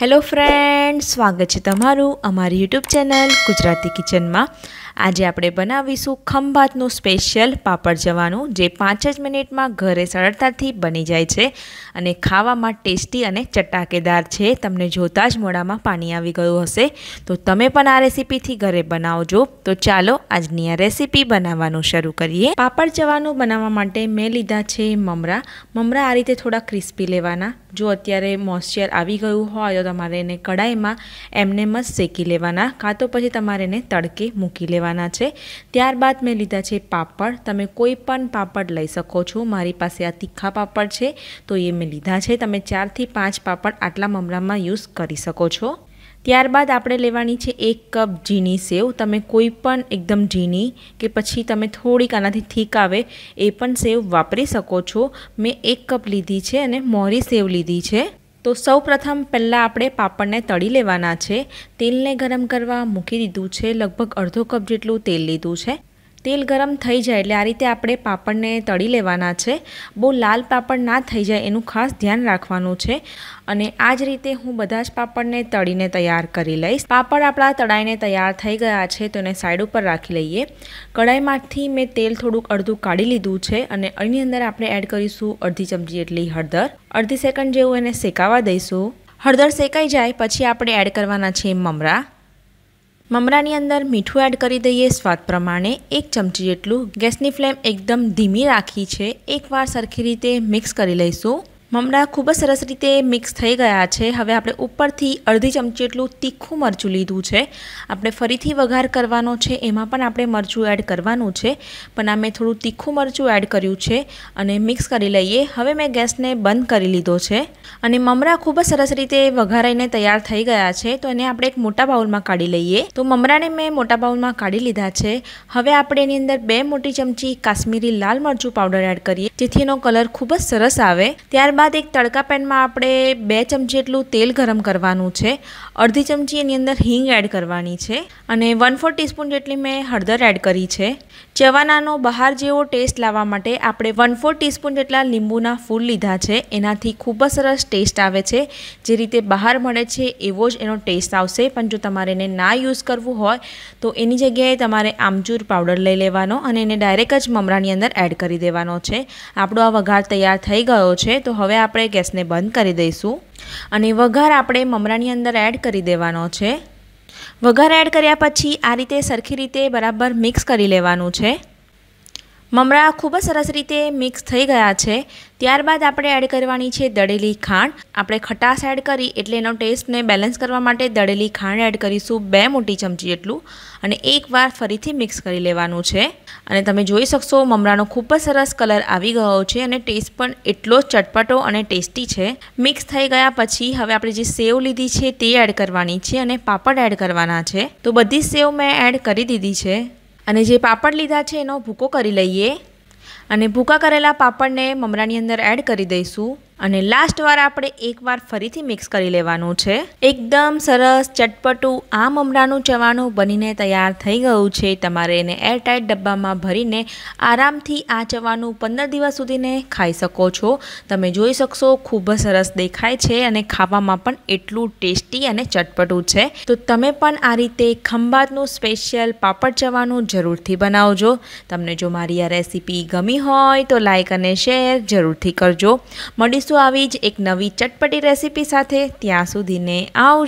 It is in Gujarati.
હેલો ફ્રેન્ડ સ્વાગત છે તમારું અમારી યુટ્યુબ ચેનલ ગુજરાતી કિચનમાં આજે આપણે બનાવીશું ખંભાતનું સ્પેશિયલ પાપડ જવાનું જે પાંચ જ મિનિટમાં ઘરે સરળતાથી બની જાય છે અને ખાવામાં ટેસ્ટી અને ચટાકેદાર છે તમને જોતાં જ મોડામાં પાણી આવી ગયું હશે તો તમે પણ આ રેસીપીથી ઘરે બનાવજો તો ચાલો આજની આ રેસીપી બનાવવાનું શરૂ કરીએ પાપડ જવાનું બનાવવા માટે મેં લીધા છે મમરા મમરા આ રીતે થોડા ક્રિસ્પી લેવાના જો અત્યારે મોઇશ્ચર આવી ગયું હોય તો તમારે એને કડાઈમાં એમને જ શેકી લેવાના કાં તો પછી તમારે એને તડકે મૂકી લેવાના છે ત્યારબાદ મેં લીધા છે પાપડ તમે કોઈ પણ પાપડ લઈ શકો છો મારી પાસે આ તીખા પાપડ છે તો એ મેં લીધા છે તમે ચારથી પાંચ પાપડ આટલા મમરામાં યુઝ કરી શકો છો ત્યારબાદ આપણે લેવાની છે એક કપ ઝીણી સેવ તમે કોઈ પણ એકદમ ઝીણી કે પછી તમે થોડીક આનાથી થીક આવે એ પણ સેવ વાપરી શકો છો મેં એક કપ લીધી છે અને મોરી સેવ લીધી છે તો સૌ પ્રથમ પહેલાં આપણે પાપડને તળી લેવાના છે તેલને ગરમ કરવા મૂકી દીધું છે લગભગ અડધો કપ જેટલું તેલ લીધું છે તેલ ગરમ થઈ જાય એટલે આ રીતે આપણે પાપડને તળી લેવાના છે બહુ લાલ પાપડ ના થઈ જાય એનું ખાસ ધ્યાન રાખવાનું છે અને આ જ રીતે હું બધા જ પાપડને તળીને તૈયાર કરી લઈશ પાપડ આપણા તળાઈને તૈયાર થઈ ગયા છે તો એને સાઈડ ઉપર રાખી લઈએ કડાઈમાંથી મેં તેલ થોડુંક અડધું કાઢી લીધું છે અને એની અંદર આપણે એડ કરીશું અડધી ચમચી એટલી હળદર અડધી સેકન્ડ જેવું એને શેકાવા દઈશું હળદર શેકાઈ જાય પછી આપણે એડ કરવાના છે મમરા મમરાની અંદર મીઠું એડ કરી દઈએ સ્વાદ પ્રમાણે એક ચમચી જેટલું ગેસની ફ્લેમ એકદમ ધીમી રાખી છે એકવાર સરખી રીતે મિક્સ કરી લઈશું મમરા ખૂબ જ સરસ રીતે મિક્સ થઈ ગયા છે હવે આપણે ઉપરથી અડધી ચમચી એટલું તીખું મરચું લીધું છે આપણે ફરીથી વઘાર કરવાનો છે એમાં પણ આપણે મરચું એડ કરવાનું છે પણ આ મેં થોડું તીખું મરચું એડ કર્યું છે અને મિક્સ કરી લઈએ હવે મેં ગેસને બંધ કરી લીધો છે અને મમરા ખૂબ જ સરસ રીતે વઘારાઈને તૈયાર થઈ ગયા છે તો એને આપણે એક મોટા બાઉલમાં કાઢી લઈએ તો મમરાને મેં મોટા બાઉલમાં કાઢી લીધા છે હવે આપણે એની અંદર બે મોટી ચમચી કાશ્મીરી લાલ મરચું પાવડર એડ કરીએ જેથી એનો કલર ખૂબ જ સરસ આવે ત્યાર ત્યારબાદ એક તડકા પેનમાં આપણે બે ચમચી જેટલું તેલ ગરમ કરવાનું છે અડધી ચમચી એની અંદર હિંગ એડ કરવાની છે અને વન ફોર ટીસ્પૂન જેટલી મેં હળદર એડ કરી છે ચવાનાનો બહાર જેવો ટેસ્ટ લાવવા માટે આપણે વન ફોર ટીસ્પૂન જેટલા લીંબુના ફૂલ લીધા છે એનાથી ખૂબ જ સરસ ટેસ્ટ આવે છે જે રીતે બહાર મળે છે એવો જ એનો ટેસ્ટ આવશે પણ જો તમારે એને ના યુઝ કરવું હોય તો એની જગ્યાએ તમારે આમચૂર પાવડર લઈ લેવાનો અને એને ડાયરેક્ટ જ મમરાની અંદર એડ કરી દેવાનો છે આપણો આ વઘાર તૈયાર થઈ ગયો છે તો હવે હવે આપણે ગેસને બંધ કરી દઈશું અને વઘાર આપણે મમરાની અંદર એડ કરી દેવાનો છે વઘાર એડ કર્યા પછી આ રીતે સરખી રીતે બરાબર મિક્સ કરી લેવાનું છે મમરા ખૂબ જ સરસ રીતે મિક્સ થઈ ગયા છે ત્યારબાદ આપણે એડ કરવાની છે દળેલી ખાંડ આપણે ખટાશ એડ કરી એટલે એનો ટેસ્ટને બેલેન્સ કરવા માટે દળેલી ખાંડ એડ કરીશું બે મોટી ચમચી જેટલું અને એકવાર ફરીથી મિક્સ કરી લેવાનું છે અને તમે જોઈ શકશો મમરાનો ખૂબ જ સરસ કલર આવી ગયો છે અને ટેસ્ટ પણ એટલો જ ચટપટો અને ટેસ્ટી છે મિક્સ થઈ ગયા પછી હવે આપણે જે સેવ લીધી છે તે એડ કરવાની છે અને પાપડ એડ કરવાના છે તો બધી સેવ મેં એડ કરી દીધી છે અને જે પાપડ લીધા છે એનો ભૂકો કરી લઈએ અને ભૂકા કરેલા પાપડને મમરાની અંદર એડ કરી દઈશું અને લાસ્ટ વાર આપણે એકવાર ફરીથી મિક્સ કરી લેવાનું છે એકદમ સરસ ચટપટું આમ મમરાનું ચવાણું બનીને તૈયાર થઈ ગયું છે તમારે એને એરટાઇટ ડબ્બામાં ભરીને આરામથી આ ચવાનું પંદર દિવસ સુધીને ખાઈ શકો છો તમે જોઈ શકશો ખૂબ જ સરસ દેખાય છે અને ખાવામાં પણ એટલું ટેસ્ટી અને ચટપટું છે તો તમે પણ આ રીતે ખંભાતનું સ્પેશિયલ પાપડ ચવાનું જરૂરથી બનાવજો તમને જો મારી આ રેસીપી ગમી હોય તો લાઇક અને શેર જરૂરથી કરજો મળીશું દોસ્તો આવી જ એક નવી ચટપટી રેસીપી સાથે ત્યાં સુધીને આવજો